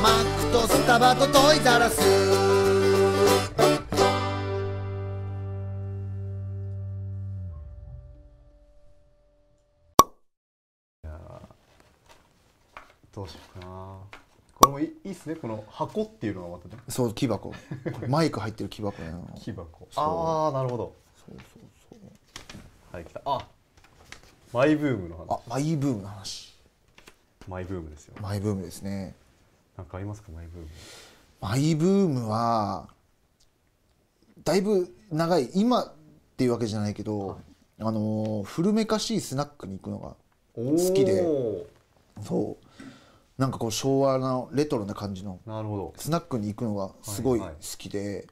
マックとスタバとトイザラスどうしようかなこれもいいっすねこの箱っていうのがまたねそう木箱 マイク入ってる木箱やな木箱ああなるほどそうそうそうはい来たあマイブームの話あマイブームの話マイブームですよマイブームですねなんかありますかマイブームマイブームはだいぶ長い今っていうわけじゃないけど、はい、あの古めかしいスナックに行くのが好きでそうなんかこう昭和のレトロな感じのスナックに行くのがすごい好きで、はいはい、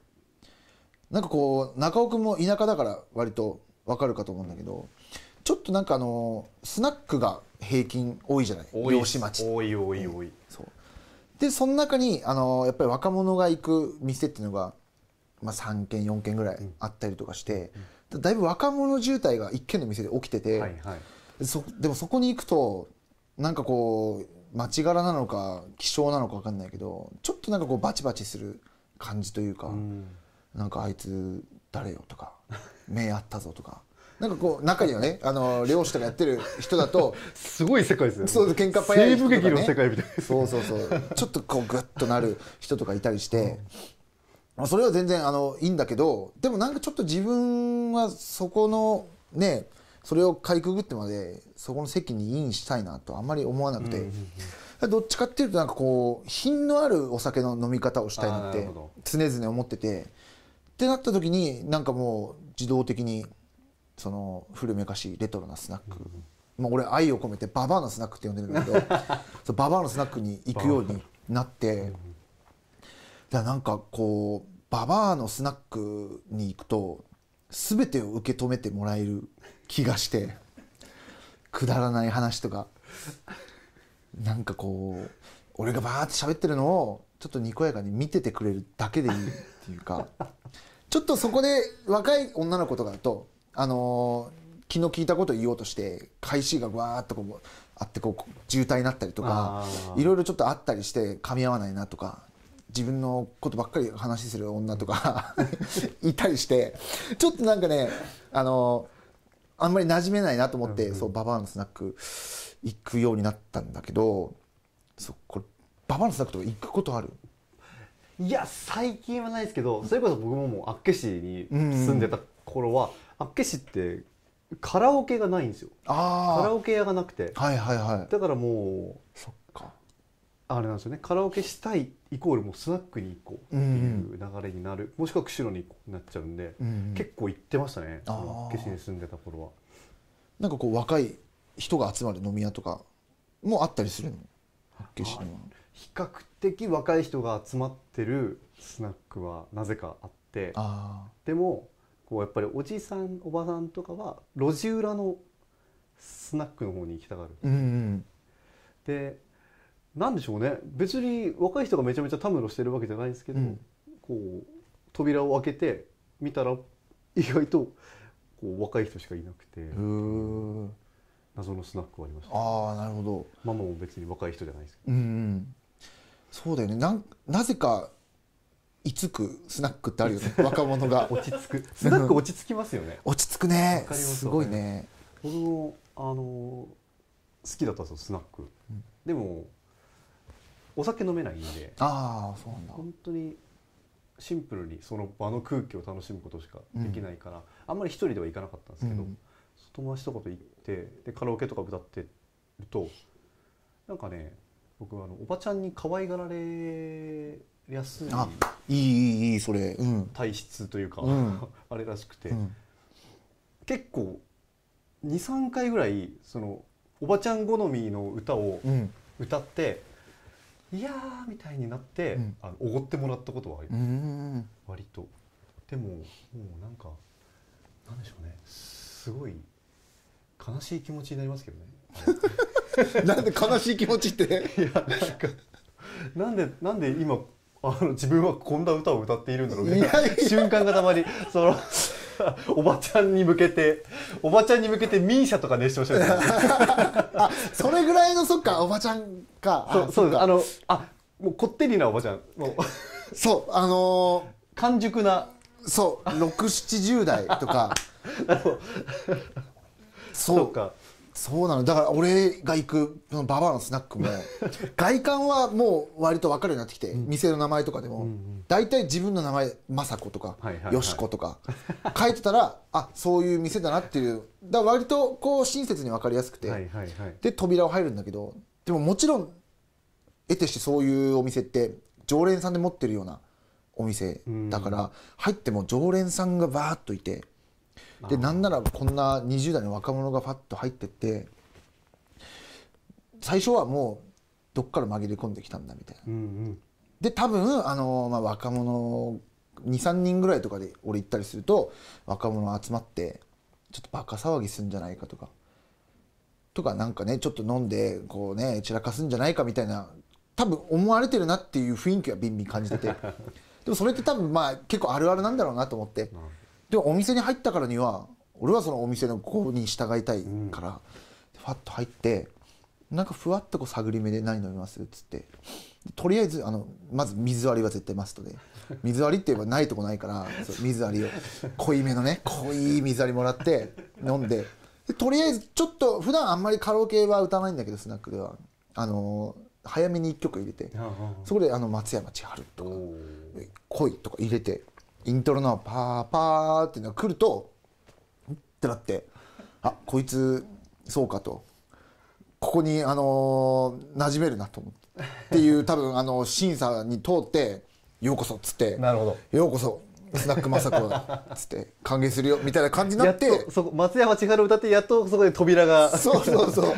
なんかこう中尾君も田舎だから割と分かるかと思うんだけど、ちょっとなんかあのスナックが平均多いじゃない漁師町多い多い多い、うん、そうでその中にあのやっぱり若者が行く店っていうのが、まあ、3軒4軒ぐらいあったりとかして、うん、だいぶ若者渋滞が1軒の店で起きてて、はいはい、そでもそこに行くとなんかこう町柄なのか希少なのか分かんないけどちょっとなんかこうバチバチする感じというか、うん、なんかあいつ誰よとか 目あったぞとかなんかこう中にはねあの漁師とかやってる人だと すごい世界ですよ、ね、そう喧嘩パイ、ね、西部劇の世界みたいそうそうそうちょっとこうグッとなる人とかいたりして、まあ、それは全然あのいいんだけどでもなんかちょっと自分はそこのねそれをかいくぐってまでそこの席にインしたいなとあんまり思わなくて、うんうんうん、どっちかっていうとなんかこう品のあるお酒の飲み方をしたいなって常々思っててってなった時になんかもう自動的にその古めかしいレトロなスナック、まあ、俺愛を込めて「ババアのスナック」って呼んでるんだけど そババアのスナックに行くようになってだなんかこうババアのスナックに行くと全てを受け止めてもらえる気がしてくだらない話とかなんかこう俺がバーって喋ってるのをちょっとにこやかに見ててくれるだけでいいっていうかちょっとそこで若い女の子とかだとあの気の利いたことを言おうとして開始がわーっとこうあってこう渋滞になったりとかいろいろちょっとあったりして噛み合わないなとか自分のことばっかり話する女とか いたりしてちょっとなんかねあのあんまり馴染めないなと思って、うんうん、そうババアのスナック行くようになったんだけどそうこれババアのスナックとか行くことあるいや最近はないですけどそれこそ僕ももう厚岸に住んでたところは厚岸ってカラオケがないんですよカラオケ屋がなくて、はいはいはい、だからもうそっかあれなんですよねカラオケしたいイコールもうスナックに行こうっていう流れになる、うん、もしくは釧路になっちゃうんで、うん、結構行ってましたね厚岸に住んでた頃はなんかこう若い人が集まる飲み屋とかもあったりするの厚岸には比較的若い人が集まってるスナックはなぜかあってでもこうやっぱりおじさんおばさんとかは路地裏のスナックの方に行きたがる。うんうん、でなんでしょうね別に若い人がめちゃめちゃたむろしてるわけじゃないですけど、うん、こう扉を開けて見たら意外とこう若い人しかいなくて謎のスナックはありました、ああなるほどママも別に若い人じゃないですけど、うんうん、そうだよねななぜかいつくスナックってあるよね 若者が落ち着くスナック落ち着きますよね落ち着くねすごいね僕もあの好きだったんですよスナック、うん、でもお酒飲めないんでああそうなんだ本当にシンプルにその場の空気を楽しむことしかできないから、うん、あんまり一人では行かなかったんですけど、うん、友達とかと行ってでカラオケとか歌ってるとなんかね僕あのおばちゃんに可愛がられやすいあいいいいいいそれ、うん、体質というか、うん、あれらしくて、うん、結構23回ぐらいそのおばちゃん好みの歌を歌って、いやみたいになって、あのおごってもらったことはあります割とでももうなんかなんでしょうねすごい悲しい気持ちになりますけどね なんで悲しい気持ちって いやなんかなんでなんで今あの自分はこんな歌を歌っているんだろうね瞬間がたまにその おばちゃんに向けておばちゃんに向けてミーシャとか熱唱してる あそれぐらいのそっかおばちゃんかそうそうあのあもうこってりなおばちゃんもうそうあのー、完熟なそう670代とか そうかそうなのだから俺が行くそのババアのスナックも外観はもう割と分かるようになってきて、うん、店の名前とかでも、うんうん、大体自分の名前雅子とか、はいはい、よしことか 書いてたらあそういう店だなっていうだから割とこう親切に分かりやすくて、はいはいはい、で扉を入るんだけどでももちろん得てしてそういうお店って常連さんで持ってるようなお店だから、うん、入っても常連さんがバーッといて。でなんならこんな20代の若者がファッと入ってって最初はもうどっから紛れ込んできたんだみたいな。で多分あの、まあ、若者23人ぐらいとかで俺行ったりすると若者集まってちょっとバカ騒ぎすんじゃないかとかとかなんかねちょっと飲んでこうね散らかすんじゃないかみたいな多分思われてるなっていう雰囲気はビンビン感じてて でもそれって多分まあ結構あるあるなんだろうなと思って。でお店に入ったからには俺はそのお店の子に従いたいから、ファッと入ってなんかふわっとこう探り目で何飲みますっつってとりあえずあのまず水割りは絶対マストで水割りって言えばないとこないから水割りを濃いめのね濃い水割りもらって飲んでとりあえずちょっと普段あんまりカラオケは歌わないんだけどスナックではあの早めに1曲入れてそこであの松山千春とか「恋」とか入れて。イントロのパーパーっていうのが来るとってなってあこいつそうかとここにあのー、馴染めるなと思ってっていう 多分あの審査に通って「ようこそ」っつって「なるほどようこそ」スナックまさこっつって歓迎するよみたいな感じになってそこ松山千春歌ってやっとそこで扉がそうそうそう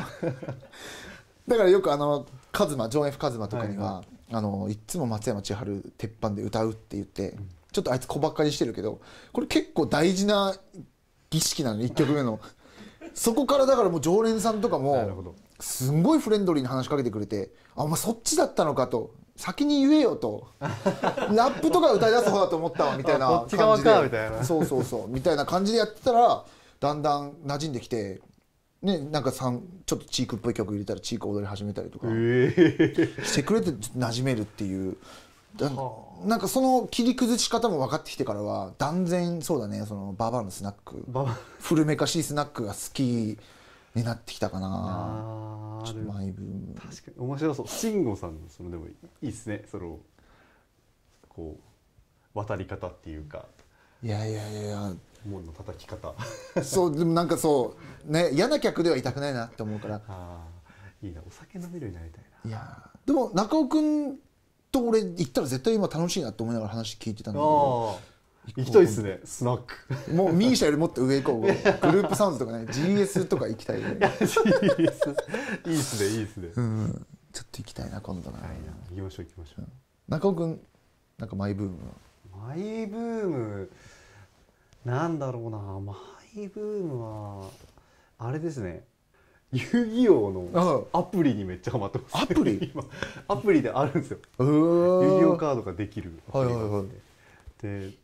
だからよくあのカズマジョン・ F・ カズマとかには、いはい、あのいつも松山千春鉄板で歌うって言って、うんちょっとあいつ小ばっかりしてるけどこれ結構大事な儀式なの1曲目のそこからだからもう常連さんとかもすんごいフレンドリーに話しかけてくれて「あお前そっちだったのか」と。先に言えよと ラップとか歌い出す方だと思ったわみたいな感じでこっち側かみたいなそうそうそうみたいな感じでやってたらだんだん馴染んできてね、なんかさんちょっとチークっぽい曲入れたらチーク踊り始めたりとかしてくれて馴染めるっていうなんかその切り崩し方も分かってきてからは断然そうだねそのババアのスナック古めかしいスナックが好きになってきたかなちょっとマイブーム確かに面白そう慎吾さんのそのでもいいっすねそのこう渡り方っていうかいやいやいや門の叩き方そうでもなんかそうね嫌な客ではいたくないなって思うからああいいなお酒飲めるようになりたいないやでも中尾君と俺行ったら絶対今楽しいなと思いながら話聞いてたんだけど行きたいですねスナックもうミーシャよりもっと上行こうグループサウンズとかね GS とか行きたいね GS いいっすねいいっすね、うん、ちょっと行きたいな今度な、行きましょう行きましょう、中尾君なんかマイブームマイブームなんだろうなマイブームはあれですね遊戯王のアプリにめっちゃハマってます、ね、アプリ 今アプリであるんですよ遊戯王カードができるアプリがあって、はいはいはい、で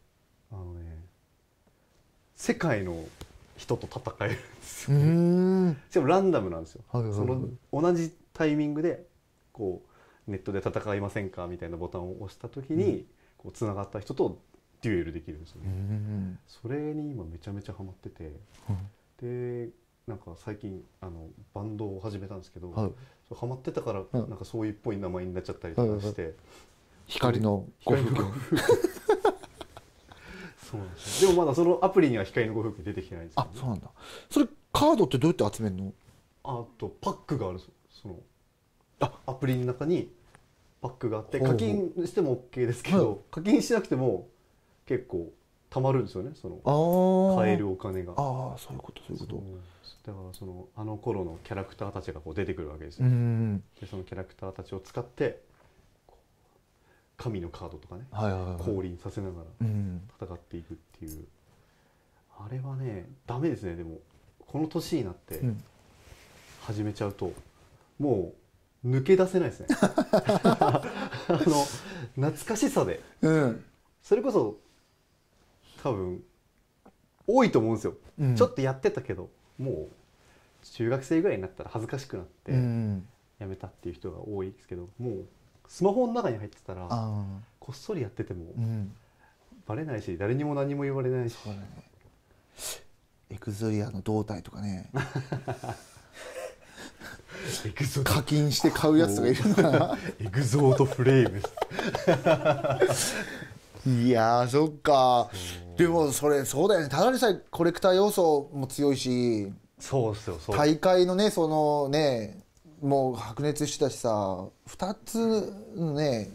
あのね世界の人と戦えるんですよ、しかもランダムなんですよ、はいはいはい、その同じタイミングでこうネットで戦いませんかみたいなボタンを押した時に、うん、こうつながった人とデュエルできるんですよね、それに今めちゃめちゃハマってて、うん、でなんか最近あのバンドを始めたんですけど、はい、ハマってたから、うん、なんかそういうっぽい名前になっちゃったりとかして、はいはいはい、光のご そうなんですでもまだそのアプリには光のご夫婦出てきてないんですけど、ね、あそうなんだそれカードってどうやって集めるのあとパックがあるそのあアプリの中にパックがあって課金しても OK ですけど、はい、課金しなくても結構たまるんですよねその買えるお金がああそういうことそういうことだからそのあの頃のキャラクターたちがこう出てくるわけですよ、でそのキャラクターたちを使って神のカードとかね、はいはいはい、降臨させながら戦っていくっていう、あれはねダメですねでもこの年になって始めちゃうと、もう抜け出せないですね あの懐かしさで、うん、それこそ多分多いと思うんですよ、うん、ちょっとやってたけどもう中学生ぐらいになったら恥ずかしくなってやめたっていう人が多いですけどもうスマホの中に入ってたらこっそりやってても、バレないし誰にも何も言われないし、エクゾリアの胴体とかね 課金して買うやつがいるのかな エグゾートフレーム いやそっかでもそれそうだよねただでさえコレクター要素も強いしそうっすよそう大会のねそのねもう白熱してたしさ2つのね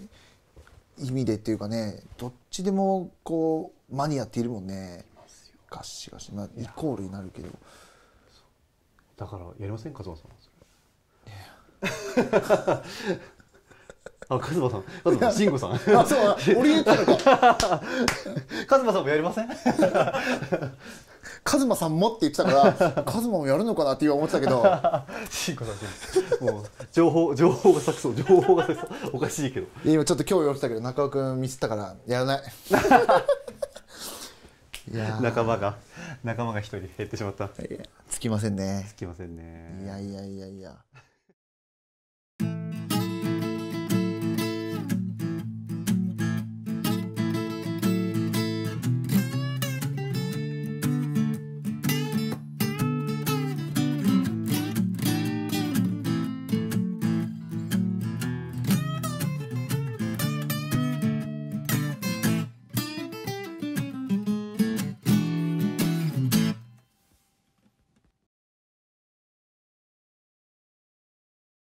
意味でっていうかねどっちでもこうマニアっているもんねガシガシまあイコールになるけどだからやりませんかそ間さん あ、カズマさん、カズマ、シンゴさん。あ、そう、俺言ったのか。カズマさんもやりません。カズマさんもって言ってたから、カズマもやるのかなって今思ってたけど。シンゴさん、もう情報情報が錯綜、情報が錯綜、おかしいけど。今ちょっと今日言われてたけど、中尾君ミスったからやらない。いや仲間が仲間が一人減ってしまった。つきませんね。つきませんね。いやいやいやいや。